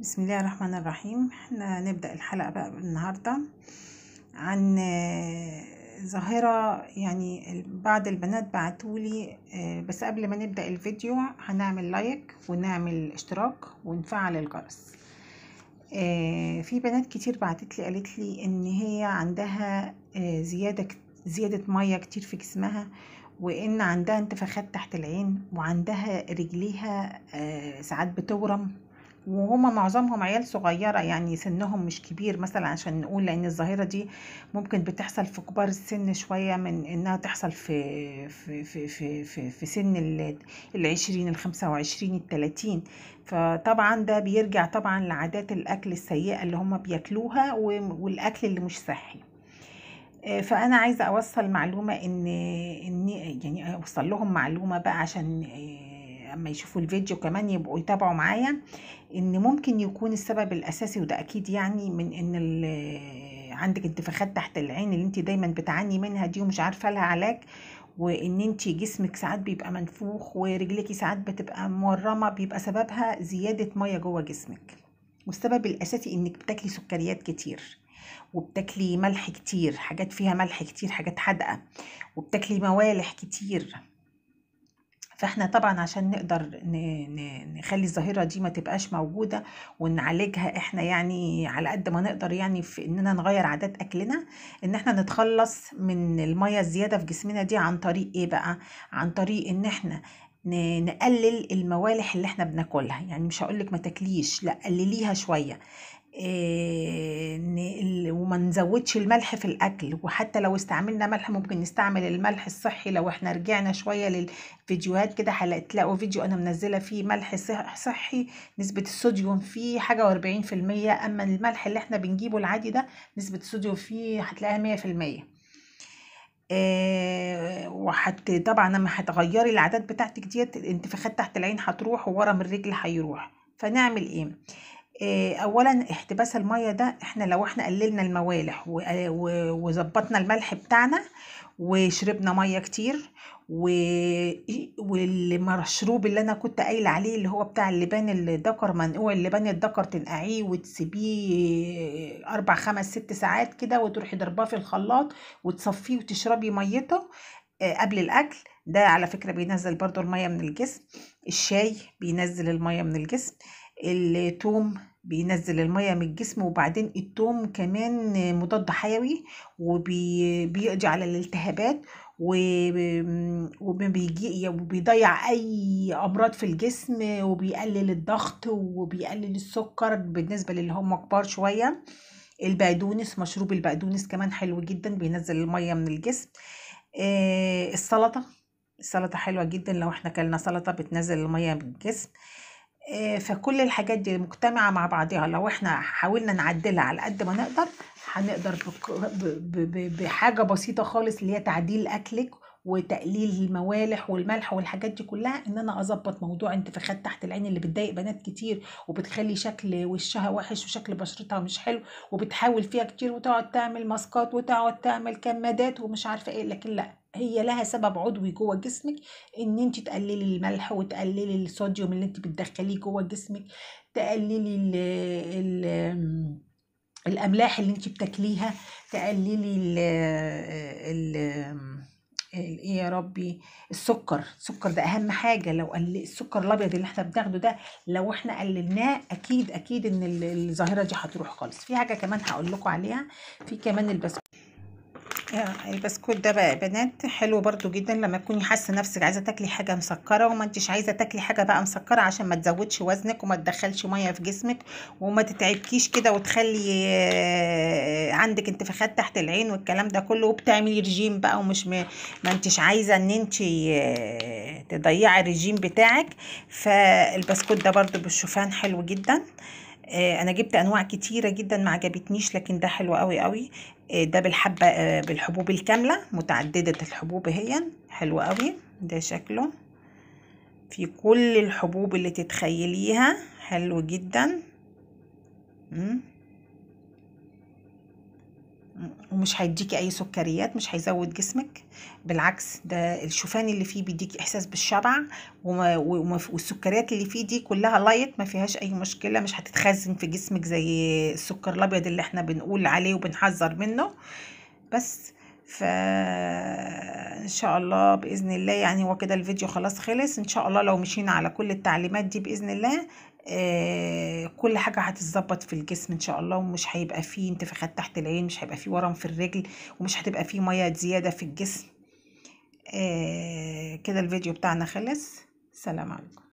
بسم الله الرحمن الرحيم احنا نبدأ الحلقة بقى النهاردة عن آه، ظاهرة يعني بعض البنات بعتولي آه، بس قبل ما نبدأ الفيديو هنعمل لايك ونعمل اشتراك ونفعل الجرس آه، في بنات كتير بعتت لي قالت لي ان هي عندها زيادة زيادة مية كتير في جسمها وان عندها انتفاخات تحت العين وعندها رجليها ساعات بتورم وهما معظمهم عيال صغيرة يعني سنهم مش كبير مثلا عشان نقول لأن الظاهرة دي ممكن بتحصل في كبار السن شوية من إنها تحصل في في في في في, سن العشرين الخمسة وعشرين التلاتين فطبعا ده بيرجع طبعا لعادات الأكل السيئة اللي هما بياكلوها والأكل اللي مش صحي آه، فانا عايزه اوصل معلومه ان ان يعني اوصل لهم معلومه بقى عشان آه، اما يشوفوا الفيديو كمان يبقوا يتابعوا معايا ان ممكن يكون السبب الاساسي وده اكيد يعني من ان عندك انتفاخات تحت العين اللي انت دايما بتعاني منها دي ومش عارفه لها علاج وان انت جسمك ساعات بيبقى منفوخ ورجليكي ساعات بتبقى مورمه بيبقى سببها زياده ميه جوه جسمك والسبب الاساسي انك بتاكلي سكريات كتير وبتاكلي ملح كتير حاجات فيها ملح كتير حاجات حادقه وبتاكلي موالح كتير فاحنا طبعا عشان نقدر نخلي الظاهره دي ما تبقاش موجوده ونعالجها احنا يعني على قد ما نقدر يعني في اننا نغير عادات اكلنا ان احنا نتخلص من الميه الزياده في جسمنا دي عن طريق ايه بقى عن طريق ان احنا نقلل الموالح اللي احنا بناكلها يعني مش هقولك ما تاكليش لا قلليها شويه آه، وما نزودش الملح في الاكل وحتى لو استعملنا ملح ممكن نستعمل الملح الصحي لو احنا رجعنا شويه للفيديوهات كده هتلاقوا فيديو انا منزله فيه ملح صحي نسبه الصوديوم فيه حاجه و40% اما الملح اللي احنا بنجيبه العادي ده نسبه الصوديوم فيه هتلاقيها 100% إيه آه، وحتى طبعا لما هتغيري العادات بتاعتك ديت الانتفاخات تحت العين هتروح وورم الرجل هيروح فنعمل ايه آه، اولا احتباس الميه ده احنا لو احنا قللنا الموالح وظبطنا الملح بتاعنا وشربنا ميه كتير و... والمشروب اللي انا كنت قايله عليه اللي هو بتاع اللبان الدكر منقوع اللبان الدكر تنقعيه وتسيبيه اربع خمس ست ساعات كده وتروحي ضرباه في الخلاط وتصفيه وتشربي ميته آه، قبل الاكل ده على فكرة بينزل برضو المية من الجسم الشاي بينزل المية من الجسم الثوم بينزل المية من الجسم وبعدين الثوم كمان مضاد حيوي وبيقضي على الالتهابات وبيجي وبيضيع اي امراض في الجسم وبيقلل الضغط وبيقلل السكر بالنسبه للي هم كبار شويه البقدونس مشروب البقدونس كمان حلو جدا بينزل الميه من الجسم آه، السلطه السلطة حلوة جدا لو احنا كلنا سلطة بتنزل المية من الجسم آه، فكل الحاجات دي مجتمعة مع بعضها لو احنا حاولنا نعدلها على قد ما نقدر هنقدر بحاجة بسيطة خالص اللي هي تعديل أكلك وتقليل الموالح والملح والحاجات دي كلها ان انا اظبط موضوع انتفاخات تحت العين اللي بتضايق بنات كتير وبتخلي شكل وشها وحش وشكل بشرتها مش حلو وبتحاول فيها كتير وتقعد تعمل ماسكات وتقعد تعمل كمادات ومش عارفه ايه لكن لا هي لها سبب عضوي جوه جسمك ان انت تقللي الملح وتقللي الصوديوم اللي انت بتدخليه جوه جسمك تقللي ال ال الاملاح اللي انت بتاكليها تقللي ال ال ايه يا ربي السكر السكر ده اهم حاجه لو قل السكر الابيض اللي احنا بناخده ده لو احنا قللناه اكيد اكيد ان الظاهره دي هتروح خالص في حاجه كمان هقول لكم عليها في كمان البسكوت آه، البسكوت ده بقى بنات حلو برضو جدا لما تكوني حاسه نفسك عايزه تاكلي حاجه مسكره وما انتش عايزه تاكلي حاجه بقى مسكره عشان ما تزودش وزنك وما تدخلش ميه في جسمك وما تتعبكيش كده وتخلي آه، عندك انتفاخات تحت العين والكلام ده كله وبتعملي رجيم بقى ومش ما, ما انتش عايزه ان انت آه، تضيعي الرجيم بتاعك فالبسكوت ده برضو بالشوفان حلو جدا انا جبت انواع كتيره جدا ما عجبتنيش لكن ده حلو قوي قوي آه، ده بالحبة آه، بالحبوب الكاملة متعددة الحبوب اهي حلو قوي ده شكله في كل الحبوب اللي تتخيليها حلو جدا مم. ومش هيديكي اي سكريات مش هيزود جسمك بالعكس ده الشوفان اللي فيه بيديكي احساس بالشبع والسكريات اللي فيه دي كلها لايت ما فيهاش اي مشكله مش هتتخزن في جسمك زي السكر الابيض اللي احنا بنقول عليه وبنحذر منه بس ف ان شاء الله باذن الله يعني هو كده الفيديو خلاص خلص ان شاء الله لو مشينا على كل التعليمات دي باذن الله آه، كل حاجة هتتظبط في الجسم ان شاء الله ومش هيبقى فيه انتفاخات تحت العين مش هيبقى فيه ورم في الرجل ومش هتبقى فيه مية زيادة في الجسم آه، كده الفيديو بتاعنا خلص سلام عليكم